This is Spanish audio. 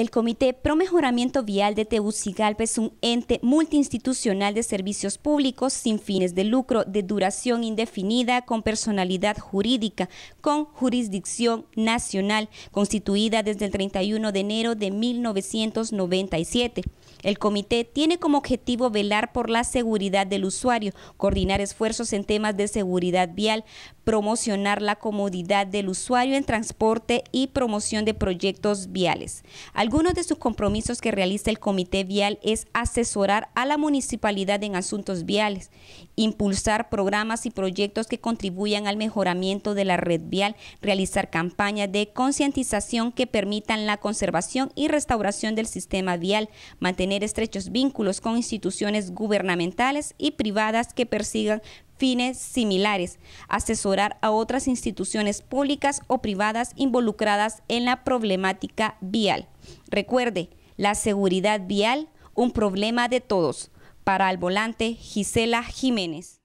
El Comité Promejoramiento Vial de Tegucigalpa es un ente multiinstitucional de servicios públicos sin fines de lucro, de duración indefinida, con personalidad jurídica, con jurisdicción nacional, constituida desde el 31 de enero de 1997. El comité tiene como objetivo velar por la seguridad del usuario, coordinar esfuerzos en temas de seguridad vial, promocionar la comodidad del usuario en transporte y promoción de proyectos viales. Algunos de sus compromisos que realiza el Comité Vial es asesorar a la municipalidad en asuntos viales, impulsar programas y proyectos que contribuyan al mejoramiento de la red vial, realizar campañas de concientización que permitan la conservación y restauración del sistema vial, mantener estrechos vínculos con instituciones gubernamentales y privadas que persigan fines similares, asesorar a otras instituciones públicas o privadas involucradas en la problemática vial. Recuerde, la seguridad vial, un problema de todos. Para el volante, Gisela Jiménez.